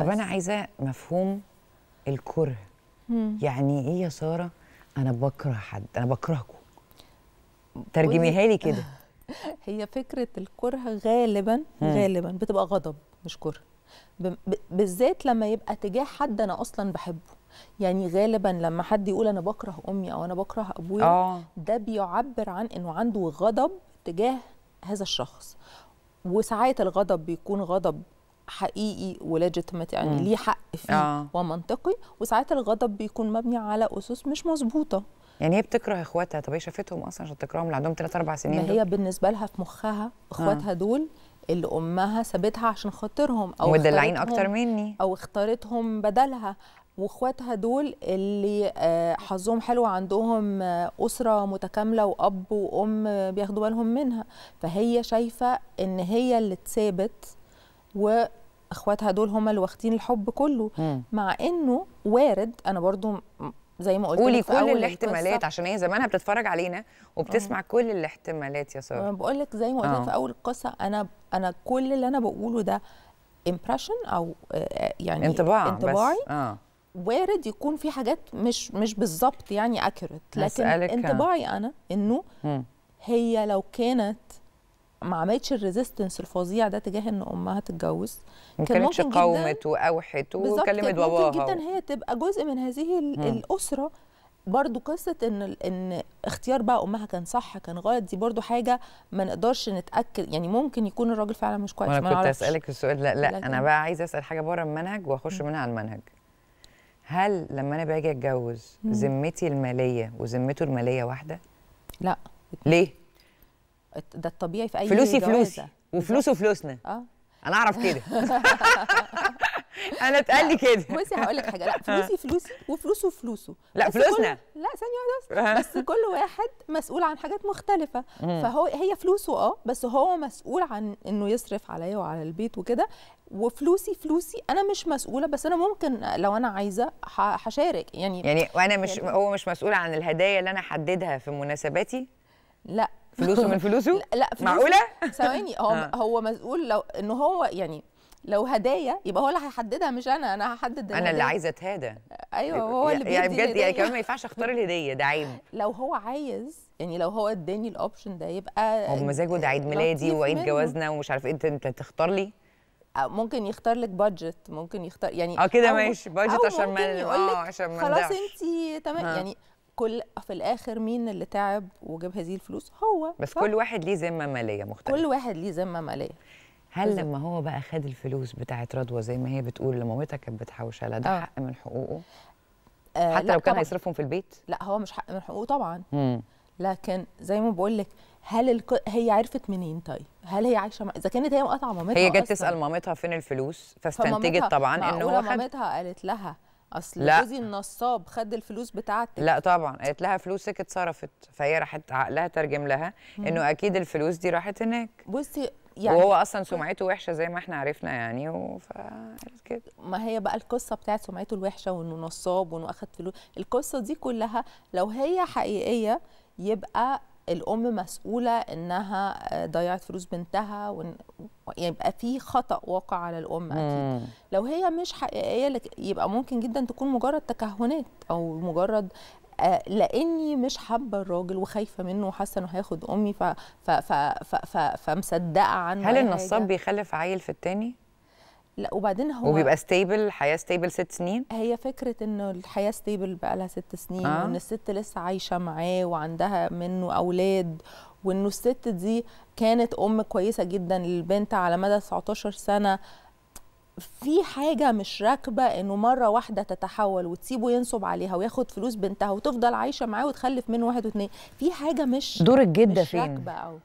طب انا عايزه مفهوم الكره مم. يعني ايه يا ساره انا بكره حد انا بكرهكم ترجميها لي كده هي فكره الكره غالبا مم. غالبا بتبقى غضب مش كره بالذات لما يبقى تجاه حد انا اصلا بحبه يعني غالبا لما حد يقول انا بكره امي او انا بكره ابويا آه. ده بيعبر عن انه عنده غضب تجاه هذا الشخص وساعات الغضب بيكون غضب حقيقي وليجيتمت يعني ليه حق فيه آه. ومنطقي وساعات الغضب بيكون مبني على اسس مش مظبوطه يعني هي بتكره اخواتها طب هي شافتهم اصلا عشان تكرههم اللي عندهم 3 4 سنين ما هي بالنسبه لها في مخها اخواتها آه. دول اللي امها سابتها عشان خاطرهم او مدلعين اكتر مني او اختارتهم بدلها واخواتها دول اللي آه، حظهم حلو عندهم آه، اسره متكامله واب وام بياخدوا بالهم منها فهي شايفه ان هي اللي اتسابت واخواتها دول هم اللي واخدين الحب كله مم. مع انه وارد انا برضو زي ما قلت قولي كل الاحتمالات عشان هي زمانها بتتفرج علينا وبتسمع مم. آه. كل الاحتمالات يا ساره بقول لك زي ما قلت في آه. اول القصه انا انا كل اللي انا بقوله ده امبريشن او آه، يعني انطباع انطباعي آه. وارد يكون في حاجات مش مش بالظبط يعني اكيوريت لكن انطباعي انا انه هي لو كانت ما عملتش الريزيستنس الفظيع ده تجاه ان امها تتجوز ما كانتش قاومت واوحت وكلمت باباها ممكن جدا هي تبقى جزء من هذه الاسره برضو قصة إن إن اختيار بقى أمها كان صح كان غلط دي برضو حاجة ما نقدرش نتأكد يعني ممكن يكون الراجل فعلا مش كويس أنا كنت أسألك السؤال لا لا لكن... أنا بقى عايزة أسأل حاجة بره المنهج وأخش منها على المنهج هل لما أنا باجي أتجوز ذمتي المالية وذمته المالية واحدة؟ لا ليه؟ ده الطبيعي في اي فلوسي فلوسي وفلوسه فلوسنا اه انا اعرف كده انا اتقال لي كده بصي هقول لك حاجه لا فلوسي فلوسي وفلوسه فلوسه لا فلوسنا كل... لا ثانيه واحده بس كل واحد مسؤول عن حاجات مختلفه فهو هي فلوسه اه بس هو مسؤول عن انه يصرف عليا وعلى البيت وكده وفلوسي فلوسي انا مش مسؤوله بس انا ممكن لو انا عايزه هشارك يعني يعني وانا مش يعني... هو مش مسؤول عن الهدايا اللي انا احددها في مناسباتي لا فلوسه من فلوسه لا فلوسه معقوله ثواني هو آه. هو مسؤول لو ان هو يعني لو هدايا يبقى هو اللي هيحددها مش انا انا هحدد انا اللي عايزه اتهادى ايوه هو اللي بيدي يعني بجد يعني كمان ما ينفعش اختار الهديه ده عيب لو هو عايز يعني لو هو اداني الاوبشن ده يبقى هو مزاجه ده عيد ميلادي وعيد جوازنا ومش عارف ايه انت تختار لي ممكن يختار لك بادجت ممكن يختار يعني اه كده ماشي بادجت عشان ما اه عشان ما خلاص انت تمام آه. يعني كل في الاخر مين اللي تعب وجاب هذه الفلوس هو بس ف... كل واحد ليه ذمه ماليه مختلفه كل واحد ليه ذمه ماليه هل بالزبط. لما هو بقى خد الفلوس بتاعه رضوى زي ما هي بتقول لمامتها كانت بتحوش على ده آه. حق من حقوقه آه حتى لو كان هيصرفهم في البيت لا هو مش حق من حقوقه طبعا مم. لكن زي ما بقول لك هل الك... هي عرفت منين طيب؟ هل هي عايشه مع... اذا كانت هي مقاطعه مامتها هي جت تسال مامتها فين الفلوس فاستنتجت طبعا ان هو خد مامتها قالت لها اصل لا. جوزي النصاب خد الفلوس بتاعتك لا طبعا قالت لها فلوسك اتصرفت فهي راحت عقلها ترجم لها انه اكيد الفلوس دي راحت هناك بصي يعني وهو اصلا سمعته وحشه زي ما احنا عرفنا يعني وف كده ما هي بقى القصه بتاعت سمعته الوحشه وانه نصاب وانه اخد فلوس القصه دي كلها لو هي حقيقيه يبقى الام مسؤوله انها آه، ضيعت فلوس بنتها وإن يعني يبقى في خطا واقع على الام اكيد مم. لو هي مش حقيقيه يبقى ممكن جدا تكون مجرد تكهنات او مجرد آه، لاني مش حابه الراجل وخايفه منه وحاسه انه هياخد امي ف ف ف ف فمصدقه عنه هل النصاب بيخلف عيل في التاني لا وبعدين هو وبيبقى ستيبل حياه ستيبل ست سنين هي فكره انه الحياه ستيبل بقى لها ست سنين آه. وان الست لسه عايشه معاه وعندها منه اولاد وانه الست دي كانت ام كويسه جدا للبنت على مدى 19 سنه في حاجة مش راكبة انه مرة واحدة تتحول وتسيبه ينصب عليها وياخد فلوس بنتها وتفضل عايشة معاه وتخلف منه واحد واثنين، في حاجة مش دور الجدة مش فين؟ راكبة أو